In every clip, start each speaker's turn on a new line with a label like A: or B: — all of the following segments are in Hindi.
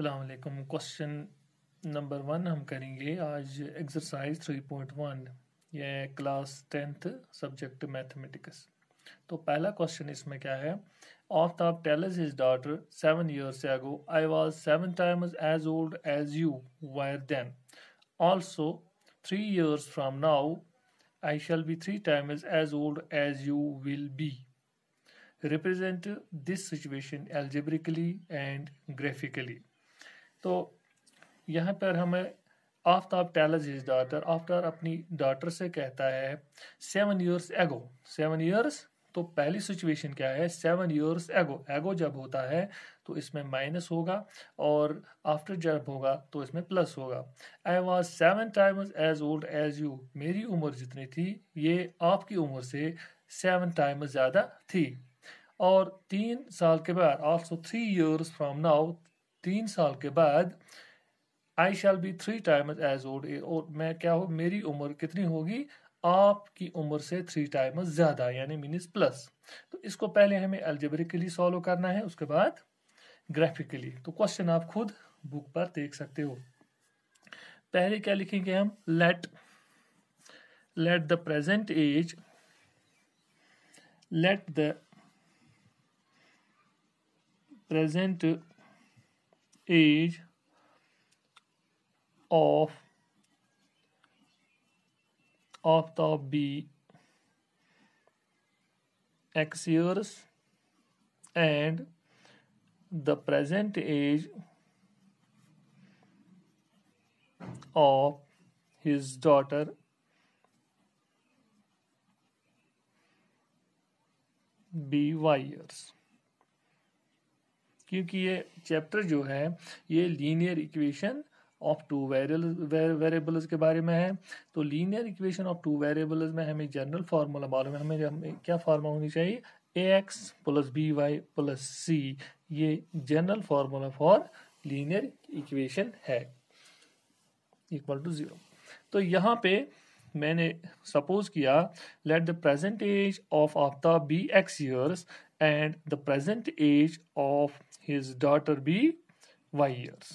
A: अस्सलाम क्वेश्चन नंबर वन हम करेंगे आज एक्सरसाइज थ्री पॉइंट वन ये क्लास टेंथ सब्जेक्ट मैथमेटिक्स तो पहला क्वेश्चन इसमें क्या है Aftab tells his daughter seven years ago I was seven times as old as you were then also three years from now I shall be three times as old as you will be represent this situation algebraically and graphically तो यहाँ पर हमें Aftab tells his daughter Aftab अपनी डाटर से कहता है seven years ago seven years तो पहली सिचुएशन क्या है सेवन ईयर्स एगो एगो जब होता है तो इसमें माइनस होगा और आफ्टर जब होगा तो इसमें प्लस होगा I was seven times as old as you मेरी उम्र जितनी थी ये आपकी उम्र से सेवन टाइम्स ज़्यादा थी और तीन साल के बाद also three years from now तीन साल के बाद I shall be three time as old और मैं क्या हो मेरी उम्र कितनी होगी आपकी उम्र से थ्री टाइम ज्यादा यानी मीनिस प्लस तो इसको पहले हमें लिए सॉल्व करना है उसके बाद ग्राफिकली तो क्वेश्चन आप खुद बुक पर देख सकते हो पहले क्या लिखेंगे हम let let the present age let the present age of of the b axioms and the present age of his daughter b y years. क्योंकि ये चैप्टर जो है ये लीनियर इक्वेशन ऑफ टू वेरियल वेरिएबल्स के बारे में है तो linear equation of two variables में हमें जनरल फार्मूला मालूम है हमें, हमें क्या फार्मूला होनी चाहिए A X plus B Y plus C ये general formula for linear equation है इक्वल टू ज़ीरो तो यहाँ पे मैंने सपोज किया let the present age of Aftab be X years and the present age of his daughter be y years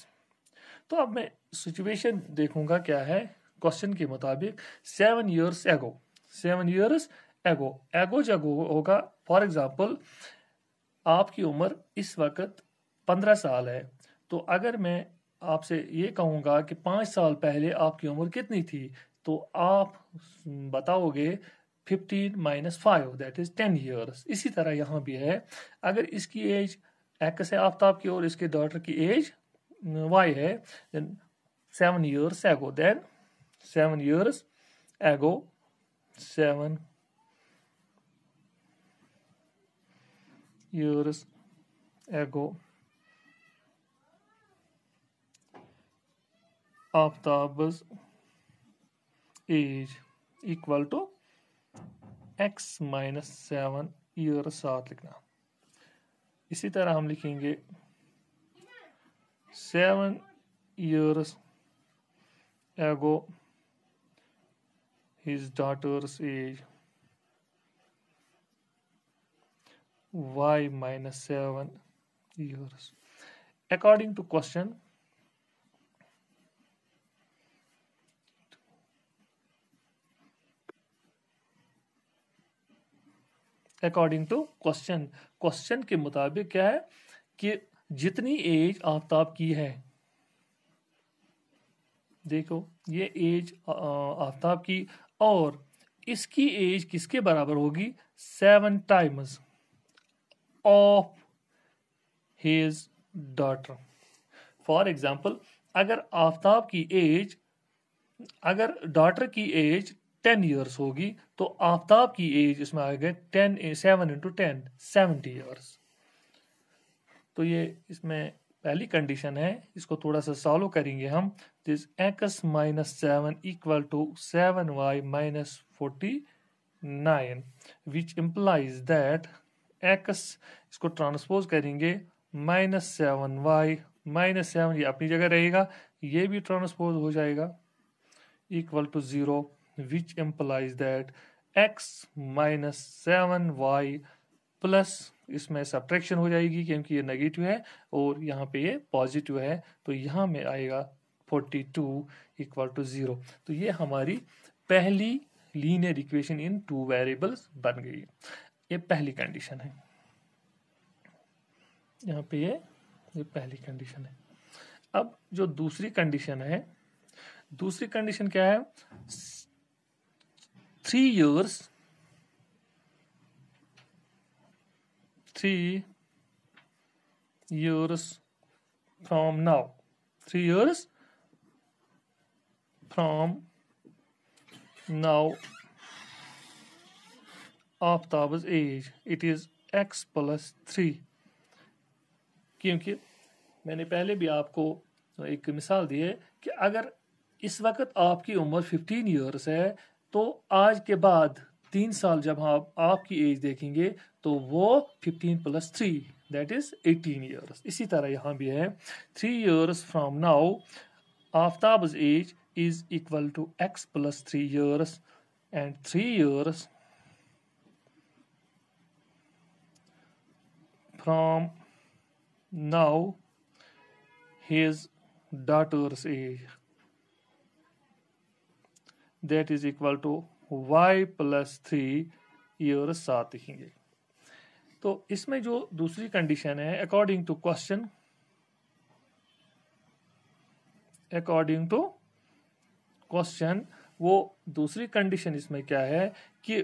A: तो अब मैं सिचुएशन देखूंगा क्या है क्वेश्चन के मुताबिक seven years ago seven years ago ago जगो होगा फॉर एग्जांपल आपकी उम्र इस वक्त पंद्रह साल है तो अगर मैं आपसे ये कहूँगा कि पाँच साल पहले आपकी उम्र कितनी थी तो आप बताओगे fifteen minus five that is ten years इसी तरह यहाँ भी है अगर इसकी एज एक्स है आफ्ताब की और इसके डॉटर की एज वाई है then seven years ago then seven years ago seven years ago Aftab age equal to X minus seven year साथ लिखना इसी तरह हम लिखेंगे seven years ago his daughter's age Y minus seven years according to question according to question question के मुताबिक क्या है कि जितनी एज आफ्ताब की है देखो ये एज आफ्ताब की और इसकी एज किसके बराबर होगी seven times of his daughter for example अगर आफ्ताब की एज अगर डॉटर की एज टेन ईयर्स होगी तो आफ्ताब की एज इसमें आ गए ten seven into ten seventy years तो ये इसमें पहली कंडीशन है इसको थोड़ा सा सॉल्व करेंगे हम this X minus seven equal to seven Y minus forty nine which implies that X इसको ट्रांसपोज करेंगे minus seven Y minus seven ये अपनी जगह रहेगा ये भी ट्रांसपोज हो जाएगा equal to zero which implies that x minus seven Y plus इसमें सब्ट्रैक्शन हो जाएगी क्योंकि ये नेगेटिव है और यहाँ पे ये पॉजिटिव है तो यहाँ में आएगा forty two equal to zero तो ये हमारी पहली linear equation in two variables बन गई है ये पहली कंडीशन है यहाँ पे ये ये पहली कंडीशन है अब जो दूसरी कंडीशन है दूसरी कंडीशन क्या है three years three years from now three years from now Aftab's age it is x plus 3 kyunki maine pehle bhi aapko ek misal di hai ki agar इस वक्त आपकी उम्र 15 इयर्स है तो आज के बाद तीन साल जब हम आप, आपकी एज देखेंगे तो वो fifteen plus three that is eighteen years इसी तरह यहाँ भी है three years from now Aftab age is equal to X plus three years and three years from now his daughter's age that is equal to y plus three ये और सात लिखेंगे तो इसमें जो दूसरी कंडीशन है according to question according to question वो दूसरी कंडीशन इसमें क्या है कि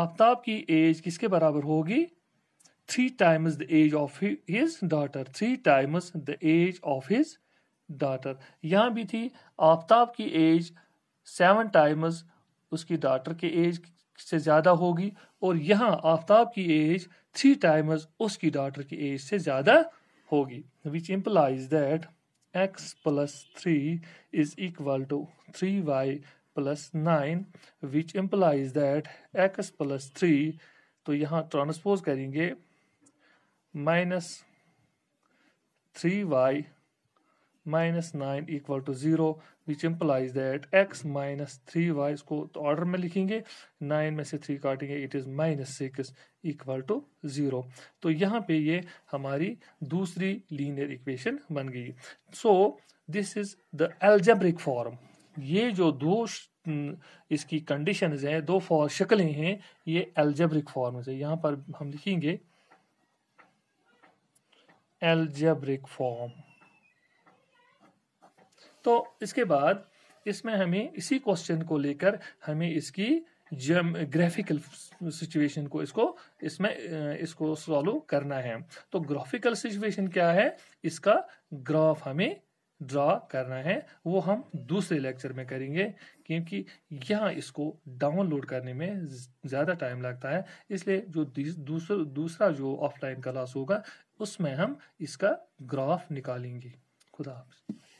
A: आफ्ताब की एज किसके बराबर होगी three times the age of his daughter three times the age of his daughter यहाँ भी थी आफ्ताब की एज सेवन टाइम्स उसकी डाटर के एज से ज़्यादा होगी और यहाँ आफ्ताब की एज थ्री टाइम्स उसकी डाटर की एज से ज़्यादा होगी which implies that X plus three is equal to three Y plus nine which implies that X plus three तो यहाँ ट्रांसपोज करेंगे minus three Y minus nine equal to zero which implies that X minus three Y इसको तो ऑर्डर में लिखेंगे नाइन में से थ्री काटेंगे it is minus six equal to zero तो यहाँ पे ये हमारी दूसरी लीनियर इक्वेशन बन गई so this is the algebraic form ये जो दो इसकी कंडीशन हैं दो फॉर शक्लें हैं ये एल्जेब्रिक फॉर्म है यहाँ पर हम लिखेंगे एल्जेब्रिक फॉर्म तो इसके बाद इसमें हमें इसी क्वेश्चन को लेकर हमें इसकी जम ग्राफिकल सिचुएशन को इसको इसमें इसको सॉल्व करना है तो ग्राफिकल सिचुएशन क्या है इसका ग्राफ हमें ड्रा करना है वो हम दूसरे लेक्चर में करेंगे क्योंकि यहाँ इसको डाउनलोड करने में ज़्यादा टाइम लगता है इसलिए जो दूसरा दूसरा जो ऑफलाइन क्लास होगा उसमें हम इसका ग्राफ निकालेंगे खुदा हाफिज़